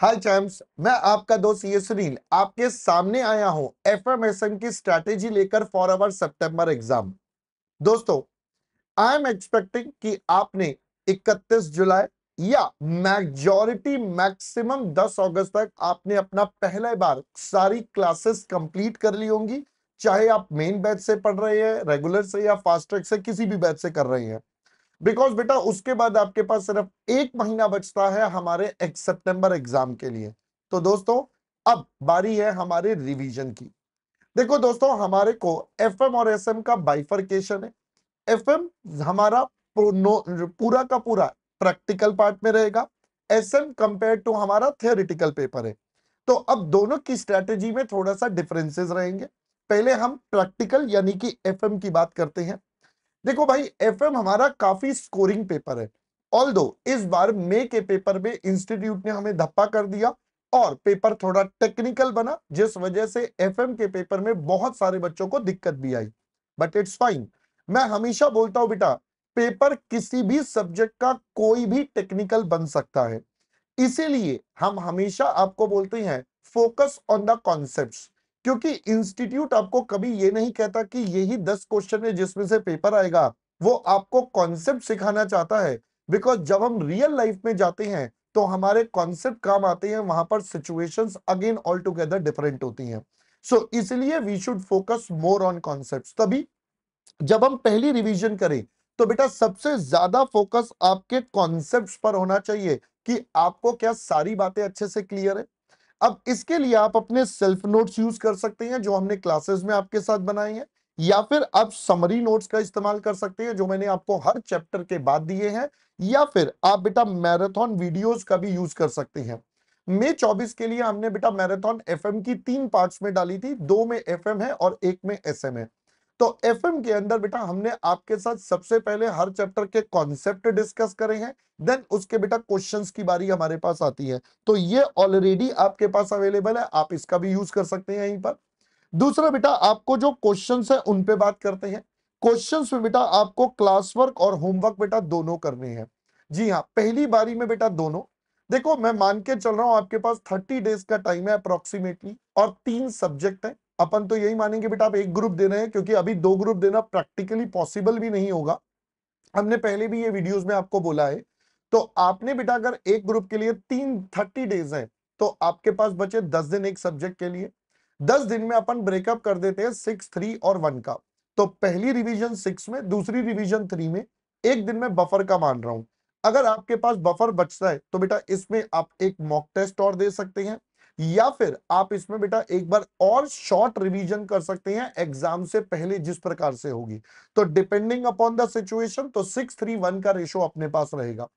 हाय चैम्स मैं आपका दोस्त ये सुनील आपके सामने आया हूं एफएमएसएम की स्ट्रेटेजी लेकर फॉर अवर सितंबर एग्जाम दोस्तों आई एम एक्सपेक्टिंग कि आपने 31 जुलाई या मैजॉरिटी मैक्सिमम 10 अगस्त तक आपने अपना पहला बार सारी क्लासेस कंप्लीट कर ली होंगी चाहे आप मेन बैच से पढ़ रहे हैं रेगुलर से या फास्ट ट्रैक से किसी भी बैच से कर रहे हैं बिकॉज बेटा उसके बाद आपके पास सिर्फ एक महीना बचता है हमारे एक सितंबर एग्जाम के लिए तो दोस्तों अब बारी है हमारे रिवीजन की देखो दोस्तों हमारे को एफएम और एसएम का बाइफरकेशन है एफएम हमारा पूरा का पूरा प्रैक्टिकल पार्ट में रहेगा एसएम कंपेयर टू हमारा थियोरिटिकल पेपर है तो अब दोनों की स्ट्रेटेजी में थोड़ा सा डिफरेंसेस रहेंगे पहले हम प्रैक्टिकल यानी कि एफएम की बात करते हैं देखो भाई एफ हमारा काफी स्कोरिंग पेपर है ऑल इस बार मे के पेपर में इंस्टीट्यूट ने हमें धप्पा कर दिया और पेपर थोड़ा टेक्निकल बना जिस वजह से एफ के पेपर में बहुत सारे बच्चों को दिक्कत भी आई बट इट्स फाइन मैं हमेशा बोलता हूं बेटा पेपर किसी भी सब्जेक्ट का कोई भी टेक्निकल बन सकता है इसीलिए हम हमेशा आपको बोलते हैं फोकस ऑन द कॉन्सेप्ट्स क्योंकि इंस्टीट्यूट आपको कभी ये नहीं कहता कि यही दस क्वेश्चन है जिसमें से पेपर आएगा वो आपको कॉन्सेप्ट सिखाना चाहता है बिकॉज जब हम रियल लाइफ में जाते हैं तो हमारे कॉन्सेप्ट काम आते हैं वहां पर situations again all together different होती हैं सो so, इसलिए we should focus more on concept तभी जब हम पहली रिवीजन करें तो बेटा सबसे ज्यादा फोकस आपके कॉन्सेप्ट पर होना चाहिए कि आपको क्या सारी बातें अच्छे से क्लियर है अब इसके लिए आप अपने सेल्फ नोट्स यूज कर सकते हैं जो हमने क्लासेस में आपके साथ बनाए हैं या फिर आप समरी नोट्स का इस्तेमाल कर सकते हैं जो मैंने आपको हर चैप्टर के बाद दिए हैं या फिर आप बेटा मैराथन वीडियोस का भी यूज कर सकते हैं मई 24 के लिए हमने बेटा मैराथन एफएम की तीन पार्ट्स में डाली थी दो में एफएम है और एक में एसएम है तो एफ के अंदर बेटा हमने आपके साथ सबसे पहले हर चैप्टर के कॉन्सेप्ट डिस्कस करे हैं देन उसके बेटा क्वेश्चंस की बारी हमारे पास आती है तो ये ऑलरेडी आपके पास अवेलेबल है आप इसका भी यूज कर सकते हैं यहीं पर दूसरा बेटा आपको जो क्वेश्चन है उन पे बात करते हैं क्वेश्चन में बेटा आपको क्लास वर्क और होमवर्क बेटा दोनों करने हैं जी हाँ पहली बारी में बेटा दोनों देखो मैं मान के चल रहा हूं आपके पास थर्टी डेज का टाइम है अप्रोक्सीमेटली और तीन सब्जेक्ट है अपन तो यही मानेंगे बेटा आप एक ग्रुप दे रहे हैं क्योंकि अभी दो ग्रुप देना प्रैक्टिकली पॉसिबल भी नहीं होगा हमने पहले भी ये वीडियोस में आपको बोला है तो आपने बेटा अगर एक ग्रुप के लिए तीन थर्टी डेज है तो आपके पास बचे दस दिन एक सब्जेक्ट के लिए दस दिन में अपन ब्रेकअप कर देते हैं सिक्स थ्री और वन का तो पहली रिविजन सिक्स में दूसरी रिविजन थ्री में एक दिन में बफर का मान रहा हूं अगर आपके पास बफर बचता है तो बेटा इसमें आप एक मॉक टेस्ट और दे सकते हैं या फिर आप इसमें बेटा एक बार और शॉर्ट रिवीजन कर सकते हैं एग्जाम से पहले जिस प्रकार से होगी तो डिपेंडिंग अपॉन द सिचुएशन तो सिक्स थ्री वन का रेशो अपने पास रहेगा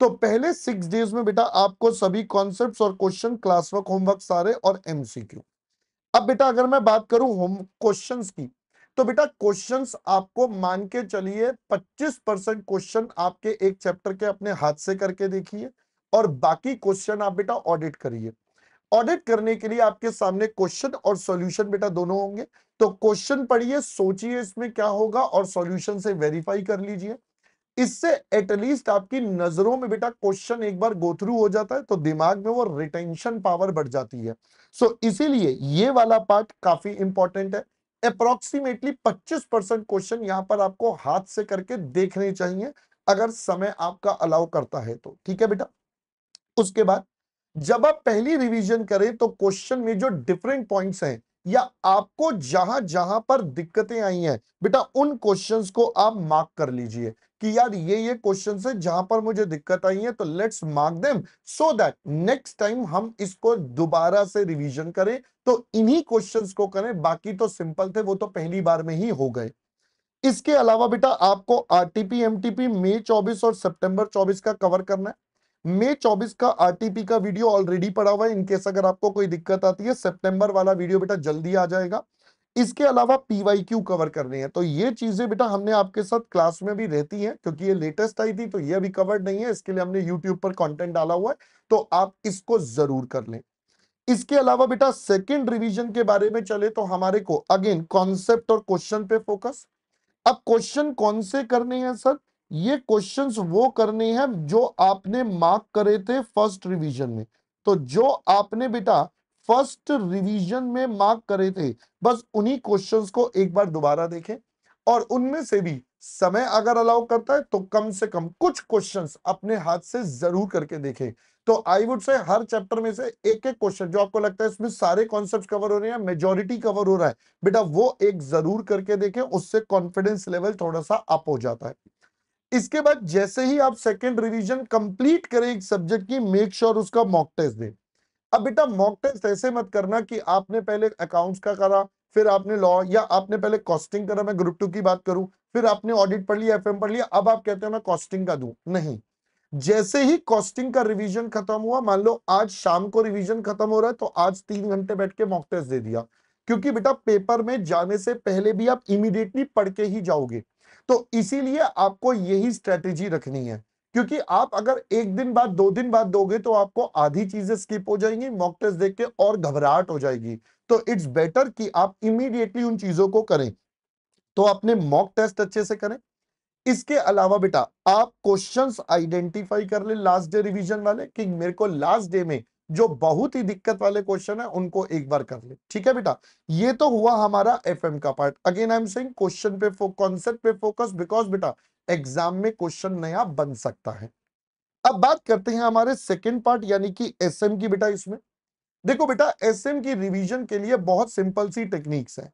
तो पहले सिक्स डेज में बेटा आपको सभी कॉन्सेप्ट और क्वेश्चन क्लासवर्क होमवर्क सारे और एमसीक्यू अब बेटा अगर मैं बात करूं होम क्वेश्चन की तो बेटा क्वेश्चंस आपको मान के चलिए 25 परसेंट क्वेश्चन आपके एक चैप्टर के अपने हाथ से करके देखिए और बाकी क्वेश्चन आप बेटा ऑडिट करिए ऑडिट करने के लिए आपके सामने क्वेश्चन और सॉल्यूशन बेटा दोनों होंगे तो क्वेश्चन पढ़िए सोचिए इसमें क्या होगा और सॉल्यूशन से वेरीफाई कर लीजिए इससे एटलीस्ट आपकी नजरों में बेटा क्वेश्चन एक बार गोथ्रू हो जाता है तो दिमाग में वो रिटेंशन पावर बढ़ जाती है सो so, इसीलिए ये वाला पार्ट काफी इंपॉर्टेंट है अप्रोक्सीमेटली 25 परसेंट क्वेश्चन यहां पर आपको हाथ से करके देखने चाहिए अगर समय आपका अलाउ करता है तो ठीक है बेटा उसके बाद जब आप पहली रिवीजन करें तो क्वेश्चन में जो डिफरेंट पॉइंट्स हैं या आपको जहां जहां पर दिक्कतें आई हैं बेटा उन क्वेश्चंस को आप मार्क कर लीजिए कि यार ये ये क्वेश्चन है जहां पर मुझे दिक्कत आई है तो let's mark them so that next time हम इसको दोबारा से रिवीजन करें तो इन्हीं क्वेश्चंस को करें बाकी तो सिंपल थे वो तो पहली बार में ही हो गए इसके अलावा बेटा आपको आरटीपी एमटीपी मई 24 और सितंबर 24 का कवर करना है मई 24 का आरटीपी का वीडियो ऑलरेडी पड़ा हुआ है इनकेस अगर आपको कोई दिक्कत आती है सेप्टेम्बर वाला वीडियो बेटा जल्दी आ जाएगा इसके अलावा क्यू कवर करने हैं तो ये चीजें बेटा हमने आपके साथ क्लास में भी रहती हैं क्योंकि ये लेटेस्ट आई थी तो ये अभी कवर्ड नहीं है इसके लिए हमने यूट्यूब पर कंटेंट डाला हुआ है तो आप इसको जरूर कर लें इसके अलावा बेटा सेकंड रिवीजन के बारे में चले तो हमारे को अगेन कॉन्सेप्ट और क्वेश्चन पे फोकस अब क्वेश्चन कौन से करने हैं सर ये क्वेश्चंस वो करने हैं जो आपने मार्क करे थे फर्स्ट रिवीजन में तो जो आपने बेटा फर्स्ट रिवीजन में मार्क करे थे बस उन्हीं क्वेश्चंस को एक बार दोबारा देखें और उनमें से भी समय अगर अलाउ करता है तो कम से कम कुछ क्वेश्चंस अपने हाथ से जरूर करके देखें तो I would say her chapter में से एक एक क्वेश्चन जो आपको लगता है इसमें सारे कॉन्सेप्ट कवर हो रहे हैं मेजोरिटी कवर हो रहा है बेटा वो एक जरूर करके देखें उससे कॉन्फिडेंस लेवल थोड़ा सा अप हो जाता है इसके बाद जैसे ही आप सेकेंड रिविजन कंप्लीट करें एक सब्जेक्ट की मेक श्योर sure उसका मॉक टेस्ट दे अब बेटा मॉक टेस्ट ऐसे मत करना कि आपने पहले अकाउंट्स का करा फिर आपने लॉ या आपने पहले कॉस्टिंग करा मैं ग्रुप टू की बात करूं फिर आपने ऑडिट पढ़ लिया एफएम पढ़ लिया अब आप कहते हो मैं कॉस्टिंग का दू नहीं जैसे ही कॉस्टिंग का रिवीजन खत्म हुआ मान लो आज शाम को रिवीजन खत्म हो रहा है तो आज तीन घंटे बैठ के मॉक टेस्ट दे दिया क्योंकि बेटा पेपर में जाने से पहले भी आप इमीडिएटली पढ़ के ही जाओगे तो इसीलिए आपको यही स्ट्रेटेजी रखनी है क्योंकि आप अगर एक दिन बाद दो दिन बाद दोगे तो आपको आधी चीजें स्किप हो जाएंगी मॉक टेस्ट देख के और घबराहट हो जाएगी तो इट्स बेटर कि आप इमीडिएटली उन चीजों को करें तो अपने मॉक टेस्ट अच्छे से करें इसके अलावा बेटा आप क्वेश्चंस आइडेंटिफाई कर ले लास्ट डे रिवीजन वाले कि मेरे को लास्ट डे में जो बहुत ही दिक्कत वाले क्वेश्चन है उनको एक बार कर ले ठीक है बेटा ये तो हुआ हमारा एफ का part again I am saying question पे कॉन्सेप्ट पे फोकस बिकॉज बेटा एग्जाम में क्वेश्चन नया बन सकता है अब बात करते हैं हमारे सेकेंड पार्ट यानी कि एस की बेटा इसमें देखो बेटा एस की रिविजन के लिए बहुत सिंपल सी टेक्निक्स है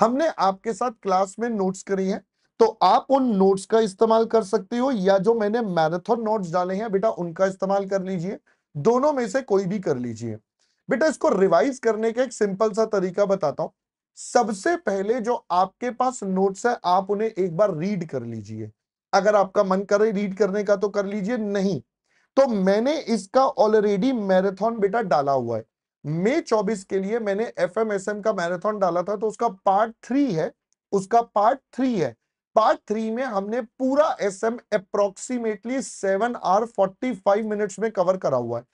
हमने आपके साथ क्लास में नोट्स करी है तो आप उन नोट्स का इस्तेमाल कर सकते हो या जो मैंने मैराथन नोट्स डाले हैं बेटा उनका इस्तेमाल कर लीजिए दोनों में से कोई भी कर लीजिए बेटा इसको रिवाइज करने का एक सिंपल सा तरीका बताता हूं सबसे पहले जो आपके पास नोट्स है आप उन्हें एक बार रीड कर लीजिए अगर आपका मन करे रीड करने का तो कर लीजिए नहीं तो मैंने इसका ऑलरेडी मैराथन बेटा डाला हुआ है मई चौबीस के लिए मैंने एफ का मैराथन डाला था तो उसका पार्ट थ्री है उसका पार्ट थ्री है पार्ट थ्री में हमने पूरा S M approximately seven or forty five minute में कवर करा हुआ है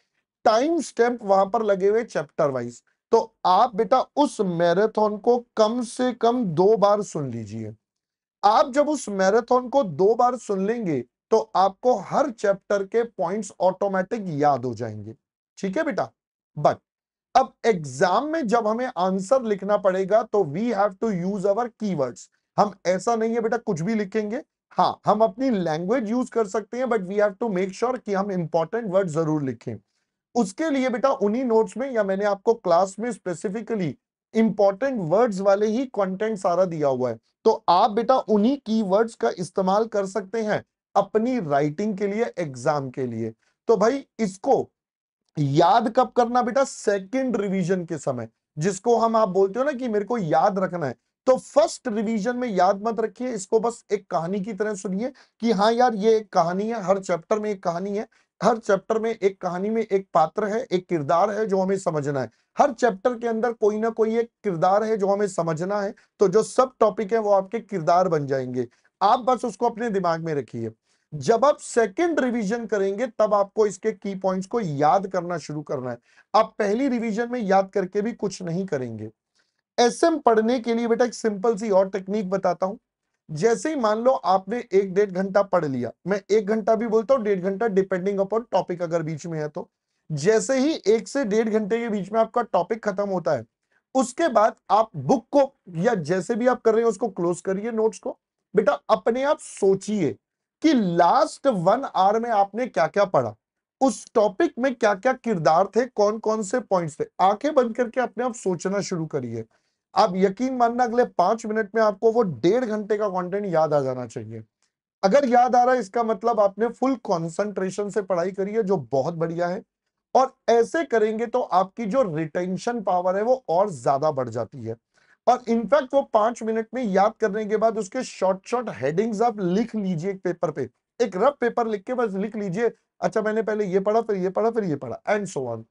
टाइम स्टैम्प वहां पर लगे हुए चैप्टर वाइज तो आप बेटा उस मैराथन को कम से कम दो बार सुन लीजिए आप जब उस मैराथन को दो बार सुन लेंगे तो आपको हर चैप्टर के पॉइंट्स ऑटोमेटिक याद हो जाएंगे ठीक है बेटा बट अब एग्जाम में जब हमें आंसर लिखना पड़ेगा तो we have to use our keywords हम ऐसा नहीं है बेटा कुछ भी लिखेंगे हाँ हम अपनी लैंग्वेज यूज कर सकते हैं but we have to make sure कि हम इंपॉर्टेंट वर्ड जरूर लिखें उसके लिए बेटा उन्हीं नोट्स में या मैंने आपको क्लास में स्पेसिफिकली इंपॉर्टेंट वर्ड्स वाले ही कंटेंट सारा दिया हुआ है तो आप बेटा उन्हीं कीवर्ड्स का इस्तेमाल कर सकते हैं अपनी राइटिंग के लिए एग्जाम के लिए तो भाई इसको याद कब करना बेटा सेकंड रिवीजन के समय जिसको हम आप बोलते हो ना कि मेरे को याद रखना है तो फर्स्ट रिवीजन में याद मत रखिए इसको बस एक कहानी की तरह सुनिए कि हाँ यार ये एक कहानी है हर चैप्टर में एक कहानी है हर चैप्टर में एक कहानी में एक पात्र है एक किरदार है जो हमें समझना है हर चैप्टर के अंदर कोई ना कोई एक किरदार है जो हमें समझना है तो जो सब टॉपिक है वो आपके किरदार बन जाएंगे आप बस उसको अपने दिमाग में रखिए जब आप सेकंड रिवीजन करेंगे तब आपको इसके की पॉइंट्स को याद करना शुरू करना है आप पहली रिवीजन में याद करके भी कुछ नहीं करेंगे एसएम पढ़ने के लिए बेटा एक सिंपल सी और टेक्निक बताता हूं जैसे ही मान लो आपने एक डेढ़ घंटा पढ़ लिया मैं एक घंटा भी बोलता हूँ डेढ़ घंटा डिपेंडिंग अपॉन टॉपिक अगर बीच में है तो जैसे ही एक से डेढ़ घंटे के बीच में आपका टॉपिक खत्म होता है उसके बाद आप बुक को या जैसे भी आप कर रहे हैं उसको क्लोज करिए नोट्स को बेटा अपने आप सोचिए कि लास्ट वन आवर में आपने क्या क्या पढ़ा उस टॉपिक में क्या क्या किरदार थे कौन कौन से पॉइंट्स थे आंखें बंद करके अपने आप सोचना शुरू करिए आप यकीन मानना अगले पांच मिनट में आपको वो डेढ़ घंटे का कंटेंट याद आ जाना चाहिए अगर याद आ रहा है इसका मतलब आपने फुल कंसंट्रेशन से पढ़ाई करी है जो बहुत बढ़िया है और ऐसे करेंगे तो आपकी जो रिटेंशन पावर है वो और ज्यादा बढ़ जाती है और इनफैक्ट वो पांच मिनट में याद करने के बाद उसके शॉर्ट शॉर्ट हेडिंग्स आप लिख लीजिए एक पेपर पे एक रफ पेपर लिख के बस लिख लीजिए अच्छा मैंने पहले ये पढ़ा फिर ये पढ़ा फिर ये पढ़ा एंड सो ऑन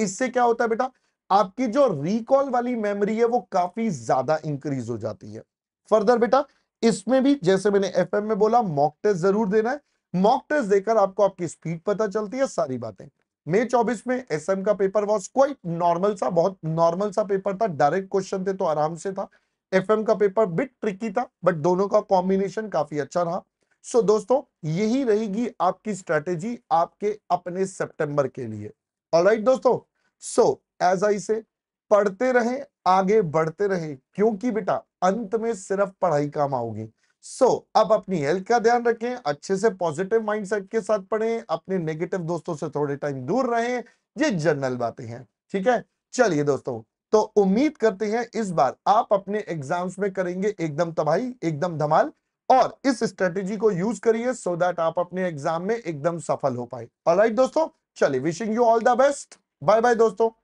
इससे क्या होता है बेटा आपकी जो रिकॉल वाली मेमोरी है वो काफी ज्यादा इंक्रीज हो जाती है फर्दर बेटा इसमें भी जैसे मैंने एफ में बोला मॉक टेस्ट जरूर देना है मॉक टेस्ट देकर आपको आपकी स्पीड पता चलती है सारी बातें मई चौबीस में एस एम का पेपर वॉज क्वाइट नॉर्मल सा बहुत नॉर्मल सा पेपर था डायरेक्ट क्वेश्चन थे तो आराम से था एफ का पेपर बिट ट्रिकी था बट दोनों का कॉम्बिनेशन काफी अच्छा रहा सो so, दोस्तों यही रहेगी आपकी स्ट्रेटेजी आपके अपने सितंबर के लिए ऑलराइट right, दोस्तों सो so, एज आई से पढ़ते रहे आगे बढ़ते रहे क्योंकि बेटा अंत में सिर्फ पढ़ाई काम आओगी सो so, अब अपनी हेल्थ का ध्यान रखें अच्छे से पॉजिटिव माइंडसेट के साथ पढ़ें अपने नेगेटिव दोस्तों से थोड़े टाइम दूर रहें ये जनरल बातें हैं ठीक है चलिए दोस्तों तो उम्मीद करते हैं इस बार आप अपने एग्जाम्स में करेंगे एकदम तबाही एकदम धमाल और इस स्ट्रेटेजी को यूज करिए सो दैट आप अपने एग्जाम में एकदम सफल हो पाए ऑलराइट दोस्तों चलिए wishing you all the best bye bye दोस्तों